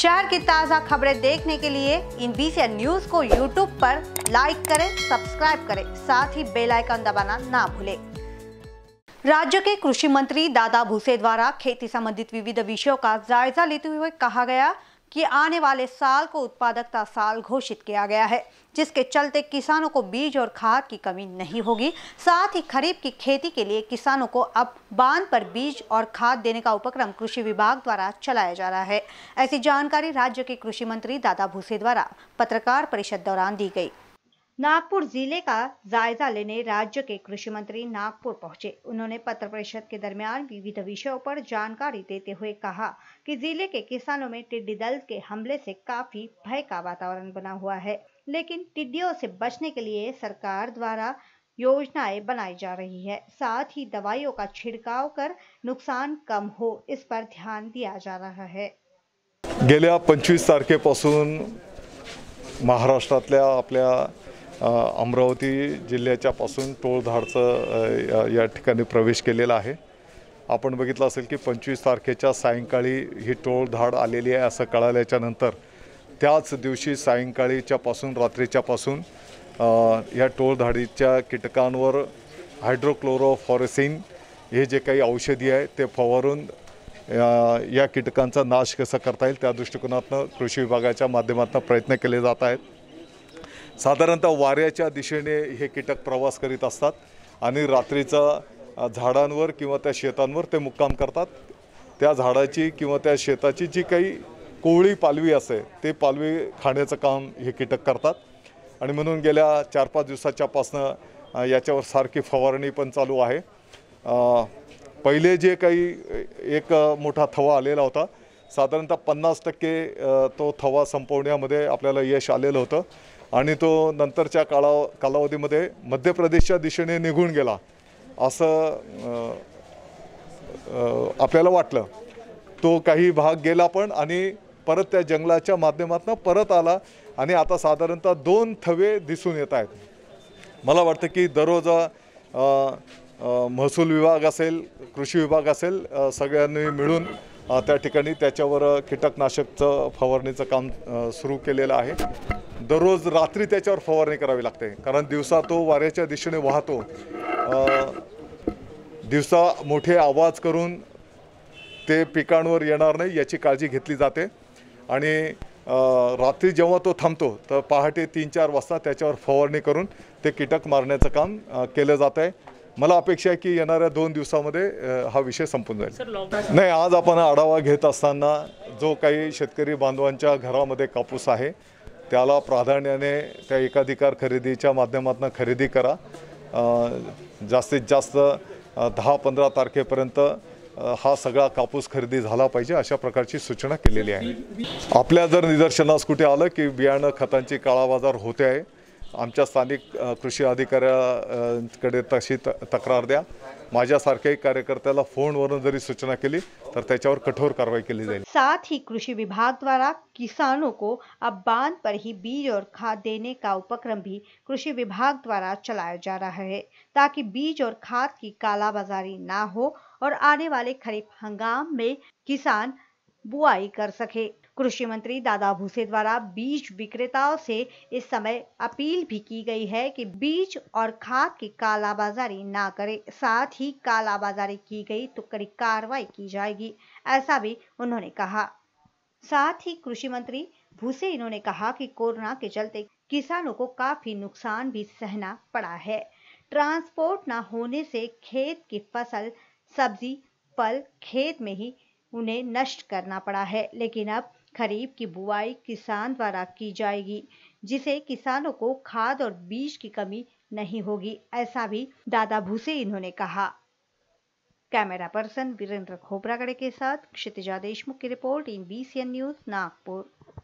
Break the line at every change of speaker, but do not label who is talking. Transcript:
शहर की ताज़ा खबरें देखने के लिए इन बीसी न्यूज को यूट्यूब पर लाइक करें सब्सक्राइब करें साथ ही बेल आइकन दबाना ना भूलें राज्य के कृषि मंत्री दादा भूसे द्वारा खेती संबंधित विविध विषयों का जायजा लेते हुए कहा गया कि आने वाले साल को उत्पादकता साल घोषित किया गया है जिसके चलते किसानों को बीज और खाद की कमी नहीं होगी साथ ही खरीफ की खेती के लिए किसानों को अब बांध पर बीज और खाद देने का उपक्रम कृषि विभाग द्वारा चलाया जा रहा है ऐसी जानकारी राज्य के कृषि मंत्री दादा भूसे द्वारा पत्रकार परिषद दौरान दी गई नागपुर जिले का जायजा लेने राज्य के कृषि मंत्री नागपुर पहुंचे उन्होंने पत्र परिषद के दरमियान विविध विषयों पर जानकारी देते हुए कहा कि जिले के किसानों में टिड्डी दल के हमले से काफी भय का वातावरण बना हुआ है लेकिन टिड्डियों से बचने के लिए सरकार द्वारा योजनाएं बनाई जा रही है साथ ही दवाइयों का छिड़काव कर नुकसान कम हो इस पर ध्यान दिया जा रहा है
गेल्या पंचवीस तारखेपासून महाराष्ट्रातल्या आपल्या अमरावती जिल्ह्याच्यापासून टोळधाडचं या ठिकाणी प्रवेश केलेला आहे आपण बघितलं असेल की पंचवीस तारखेच्या सायंकाळी ही टोळधाड आलेली आहे असं कळाल्याच्यानंतर त्याच दिवशी सायंकाळीच्यापासून रात्रीच्यापासून या टोळधाडीच्या कीटकांवर हायड्रोक्लोरोफॉरेसिन हे जे काही औषधी आहे ते फवारून या कीटकांचा नाश कसा करता येईल त्या दृष्टिकोनातनं कृषी विभागाच्या माध्यमातून प्रयत्न केले जात आहेत साधारणतः वाऱ्याच्या दिशेने हे कीटक प्रवास करीत असतात आणि रात्रीचा झाडांवर किंवा त्या शेतांवर ते मुक्काम करतात त्या झाडाची किंवा त्या शेताची जी काही कोवळी पालवी असते ते पालवी खाण्याचं काम हे कीटक करतात आणि म्हणून गेल्या चार पाच दिवसाच्यापासनं याच्यावर सारखी फवारणी पण चालू आहे पहिले जे काही एक मोठा थवा आलेला होता साधारणतः पन्नास टक्के तो थवा संपवण्यामध्ये आपल्याला यश आलेलं होतं आणि तो नंतरच्या काळा कालावधीमध्ये मध्य प्रदेशच्या दिशेने निघून गेला असं आपल्याला वाटलं तो काही भाग गेला पण आणि परत त्या जंगलाच्या माध्यमातून परत आला आणि आता साधारणतः दोन थवे दिसून येत आहेत मला वाटतं की दररोज महसूल विभाग असेल कृषी विभाग असेल सगळ्यांनी मिळून त्या ठिकाणी त्याच्यावर कीटकनाशकचं फवारणीचं काम सुरू केलेलं आहे दररोज रात्री त्याच्यावर फवारणी करावी लागते कारण दिवसा तो वाऱ्याच्या दिशेने वाहतो दिवसा मोठे आवाज करून ते पिकांवर येणार नाही याची काळजी घेतली जाते आणि रात्री जेव्हा तो थांबतो तर पहाटे तीन चार वाजता त्याच्यावर फवारणी करून ते कीटक मारण्याचं काम केलं जात आहे मला अपेक्षा आहे की येणाऱ्या दोन दिवसामध्ये हा विषय संपून
जाईल
नाही आज आपण आढावा घेत असताना जो काही शेतकरी बांधवांच्या घरामध्ये कापूस आहे त्याला प्राधान्याने त्या एकाधिकार खरेदीच्या माध्यमातून खरेदी करा जास्तीत जास्त दहा पंधरा तारखेपर्यंत हा सगळा कापूस खरेदी झाला पाहिजे अशा प्रकारची सूचना केलेली आहे आपल्या जर निदर्शनास कुठे आलं की बियाणं खतांची काळाबाजार होते आहे आम स्थानिक कृषि अधिकाऱ्याकडे तशी त तक्रार द्या माझ्यासारख्याही कार्यकर्त्याला फोनवरून जरी सूचना के लिए तो कठोर कार्रवाई के लिए जाए
साथ ही कृषि विभाग द्वारा किसानों को अब बांध पर ही बीज और खाद देने का उपक्रम भी कृषि विभाग द्वारा चलाया जा रहा है ताकि बीज और खाद की कालाबाजारी ना हो और आने वाले खरीफ हंगाम में किसान बुआई कर सके कृषि मंत्री दादा भूसे द्वारा बीज विक्रेताओं से इस समय अपील भी की गई है कि बीज और खाद की कालाबाजारी ना करें साथ ही कालाबाजारी की गई तो कड़ी कार्रवाई की जाएगी ऐसा भी उन्होंने कहा साथ ही कृषि मंत्री भूसे इन्होंने कहा कि कोरोना के चलते किसानों को काफी नुकसान भी सहना पड़ा है ट्रांसपोर्ट ना होने से खेत की फसल सब्जी फल खेत में ही उन्हें नष्ट करना पड़ा है लेकिन अब खरीफ की बुआई किसान द्वारा की जाएगी जिसे किसानों को खाद और बीज की कमी नहीं होगी ऐसा भी दादा भूसे इन्होंने कहा कैमरा पर्सन वीरेंद्र खोबरागड़े के साथ क्षितिजा देशमुख की report N B news Nagpur